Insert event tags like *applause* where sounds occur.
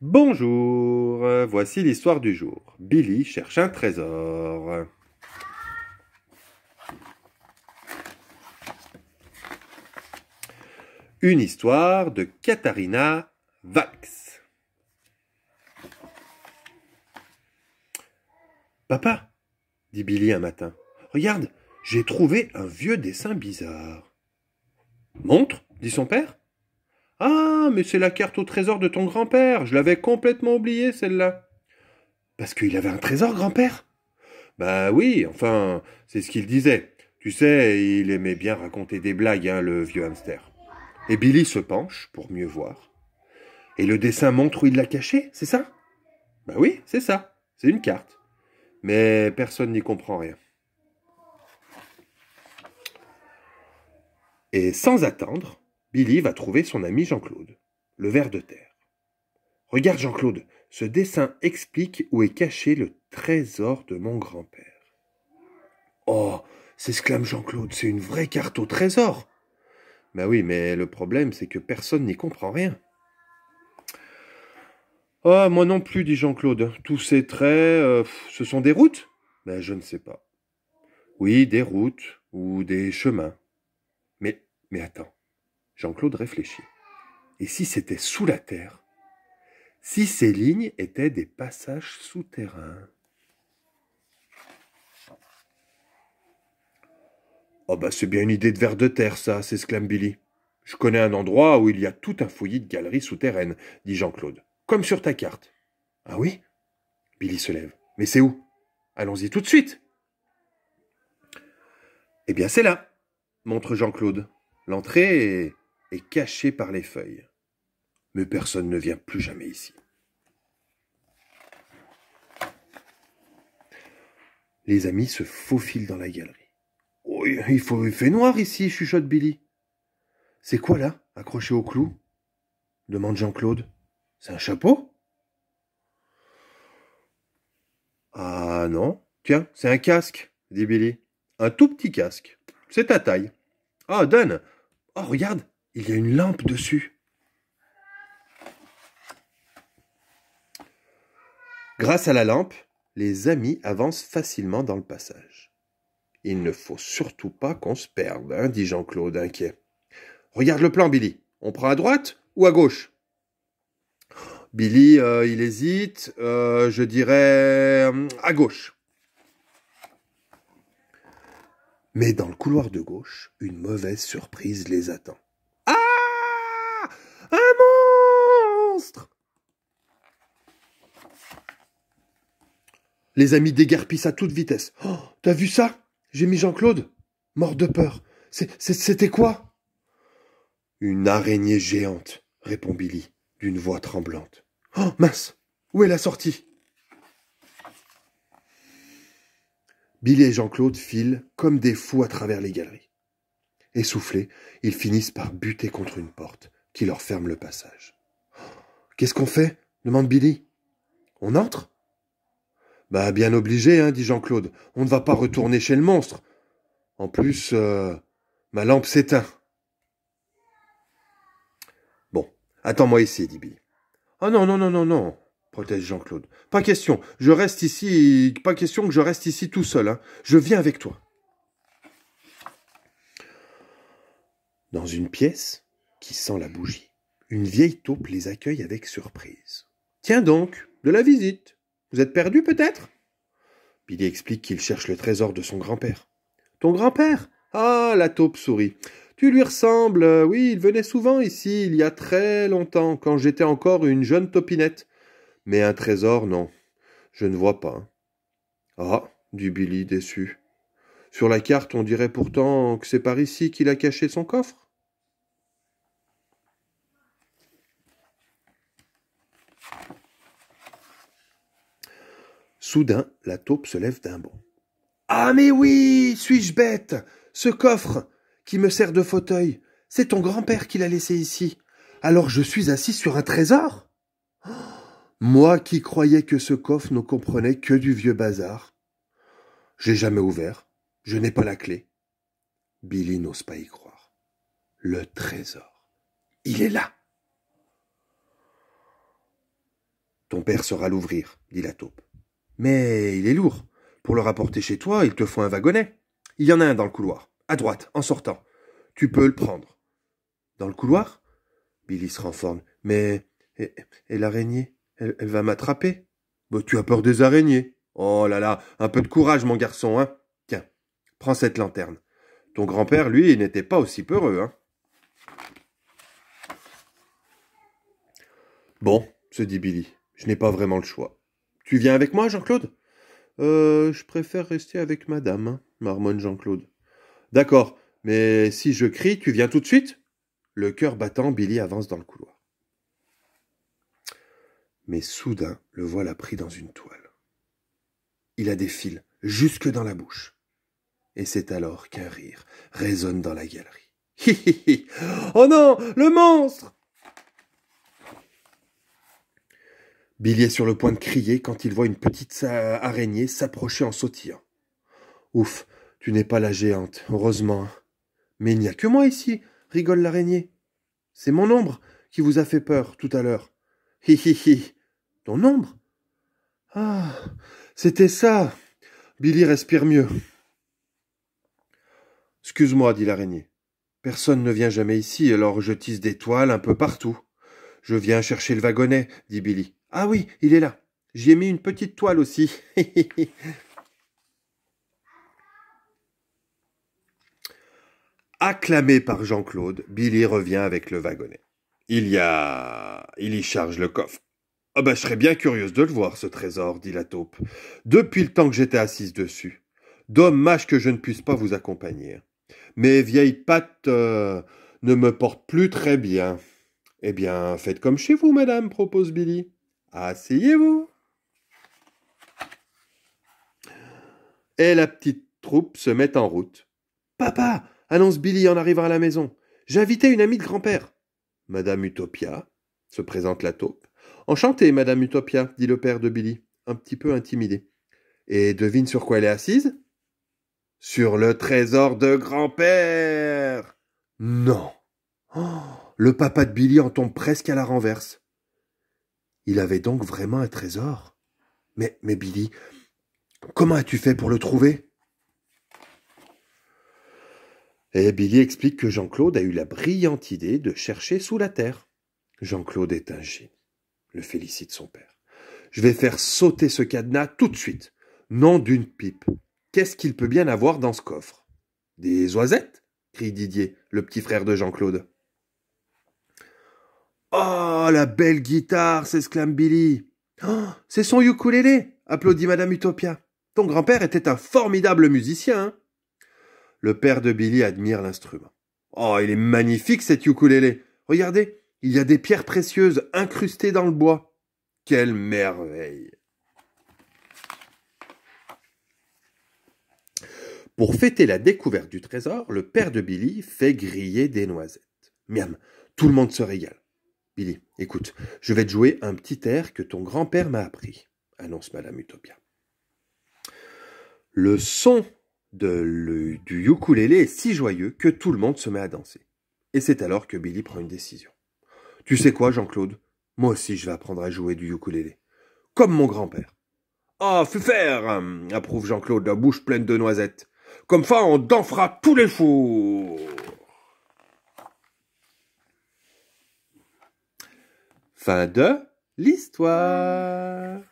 Bonjour, euh, voici l'histoire du jour. Billy cherche un trésor. Une histoire de Katharina Vax. Papa, dit Billy un matin, regarde, j'ai trouvé un vieux dessin bizarre. Montre, dit son père. Ah, mais c'est la carte au trésor de ton grand-père. Je l'avais complètement oubliée, celle-là. Parce qu'il avait un trésor, grand-père Bah oui, enfin, c'est ce qu'il disait. Tu sais, il aimait bien raconter des blagues, hein, le vieux hamster. Et Billy se penche pour mieux voir. Et le dessin montre où il l'a caché, c'est ça Bah oui, c'est ça. C'est une carte. Mais personne n'y comprend rien. Et sans attendre, Billy va trouver son ami Jean-Claude, le ver de terre. Regarde Jean-Claude, ce dessin explique où est caché le trésor de mon grand-père. Oh s'exclame Jean-Claude, c'est une vraie carte au trésor Bah ben oui, mais le problème, c'est que personne n'y comprend rien. Oh, moi non plus, dit Jean-Claude. Tous ces traits, euh, ce sont des routes ben, Je ne sais pas. Oui, des routes ou des chemins. Mais, mais attends, Jean-Claude réfléchit. Et si c'était sous la terre Si ces lignes étaient des passages souterrains Oh bah c'est bien une idée de verre de terre ça, s'exclame Billy. Je connais un endroit où il y a tout un fouillis de galeries souterraines, dit Jean-Claude. Comme sur ta carte. Ah oui Billy se lève. Mais c'est où Allons-y tout de suite. Eh bien c'est là, montre Jean-Claude. L'entrée est et caché par les feuilles. Mais personne ne vient plus jamais ici. Les amis se faufilent dans la galerie. il, faut, il fait noir ici, chuchote Billy. C'est quoi là, accroché au clou demande Jean-Claude. C'est un chapeau Ah non, tiens, c'est un casque, dit Billy. Un tout petit casque. C'est ta taille. Ah, oh, donne Oh, regarde, il y a une lampe dessus. Grâce à la lampe, les amis avancent facilement dans le passage. Il ne faut surtout pas qu'on se perde, hein, dit Jean-Claude inquiet. Regarde le plan, Billy. On prend à droite ou à gauche Billy, euh, il hésite. Euh, je dirais hum, à gauche. Mais dans le couloir de gauche, une mauvaise surprise les attend. Un monstre Les amis déguerpissent à toute vitesse. Oh, T'as vu ça J'ai mis Jean-Claude. Mort de peur. C'était quoi Une araignée géante, répond Billy d'une voix tremblante. Oh mince Où est la sortie Billy et Jean-Claude filent comme des fous à travers les galeries. Essoufflés, ils finissent par buter contre une porte qui leur ferme le passage. Qu'est-ce qu'on fait demande Billy. On entre Bah bien obligé, hein, dit Jean-Claude. On ne va pas retourner chez le monstre. En plus, euh, ma lampe s'éteint. Bon, attends-moi ici, dit Billy. Ah oh non, non, non, non, non, proteste Jean-Claude. Pas question, je reste ici, pas question que je reste ici tout seul. Hein. Je viens avec toi. Dans une pièce, qui sent la bougie. Une vieille taupe les accueille avec surprise. Tiens donc, de la visite. Vous êtes perdu peut-être Billy explique qu'il cherche le trésor de son grand-père. Ton grand-père Ah, la taupe sourit. Tu lui ressembles. Oui, il venait souvent ici, il y a très longtemps, quand j'étais encore une jeune topinette. Mais un trésor, non. Je ne vois pas. Ah, dit Billy déçu. Sur la carte, on dirait pourtant que c'est par ici qu'il a caché son coffre. Soudain, la taupe se lève d'un bond. Ah mais oui, suis-je bête Ce coffre qui me sert de fauteuil, c'est ton grand-père qui l'a laissé ici. Alors je suis assis sur un trésor Moi qui croyais que ce coffre ne comprenait que du vieux bazar. J'ai jamais ouvert, je n'ai pas la clé. Billy n'ose pas y croire. Le trésor. Il est là. Ton père saura l'ouvrir, dit la taupe. Mais il est lourd. Pour le rapporter chez toi, il te faut un wagonnet. Il y en a un dans le couloir, à droite, en sortant. Tu peux le prendre. Dans le couloir Billy se renforme. Mais. Et, l'araignée elle, va m'attraper bah, Tu as peur des araignées. Oh là là, un peu de courage, mon garçon, hein Tiens, prends cette lanterne. Ton grand-père, lui, n'était pas aussi peureux, hein Bon, se dit Billy, je n'ai pas vraiment le choix. Tu viens avec moi, Jean-Claude euh, Je préfère rester avec madame, marmonne Jean-Claude. D'accord, mais si je crie, tu viens tout de suite Le cœur battant, Billy avance dans le couloir. Mais soudain, le voilà pris dans une toile. Il a des fils jusque dans la bouche. Et c'est alors qu'un rire résonne dans la galerie. oh non, le monstre Billy est sur le point de crier quand il voit une petite araignée s'approcher en sautillant. Ouf, tu n'es pas la géante, heureusement. Mais il n'y a que moi ici, rigole l'araignée. C'est mon ombre qui vous a fait peur tout à l'heure. Hi hi hi. Ton ombre Ah, c'était ça. Billy respire mieux. Excuse-moi, dit l'araignée. Personne ne vient jamais ici, alors je tisse des toiles un peu partout. Je viens chercher le wagonnet, dit Billy. Ah oui, il est là. J'y ai mis une petite toile aussi. *laughs* Acclamé par Jean-Claude, Billy revient avec le wagonnet. Il y a. Il y charge le coffre. Ah ben, je serais bien curieuse de le voir, ce trésor, dit la taupe, depuis le temps que j'étais assise dessus. Dommage que je ne puisse pas vous accompagner. Mes vieilles pattes euh, ne me portent plus très bien. Eh bien, faites comme chez vous, madame, propose Billy. Asseyez-vous. Et la petite troupe se met en route. Papa, annonce Billy en arrivant à la maison. J'ai invité une amie de grand-père. Madame Utopia, se présente la taupe. Enchantée, Madame Utopia, dit le père de Billy, un petit peu intimidé. Et devine sur quoi elle est assise Sur le trésor de grand-père Non oh, Le papa de Billy en tombe presque à la renverse. Il avait donc vraiment un trésor. Mais, mais Billy, comment as-tu fait pour le trouver Et eh, Billy explique que Jean-Claude a eu la brillante idée de chercher sous la terre. Jean-Claude est un génie, le félicite son père. Je vais faire sauter ce cadenas tout de suite. Non d'une pipe. Qu'est-ce qu'il peut bien avoir dans ce coffre Des oisettes crie Didier, le petit frère de Jean-Claude. Oh, la belle guitare s'exclame Billy. Oh, c'est son ukulélé applaudit Madame Utopia. Ton grand-père était un formidable musicien. Hein. le père de Billy admire l'instrument. Oh, il est magnifique cet ukulélé. Regardez, il y a des pierres précieuses incrustées dans le bois. Quelle merveille. Pour fêter la découverte du trésor, le père de Billy fait griller des noisettes. Miam, tout le monde se régale. Billy, écoute, je vais te jouer un petit air que ton grand-père m'a appris, annonce Madame Utopia. Le son du ukulélé est si joyeux que tout le monde se met à danser. Et c'est alors que Billy prend une décision. Tu sais quoi, Jean-Claude Moi aussi, je vais apprendre à jouer du ukulélé. Comme mon grand-père. Ah, fais faire euh, approuve Jean-Claude, la bouche pleine de noisettes. Comme ça, on dansera tous les fous !» Fin de l'histoire.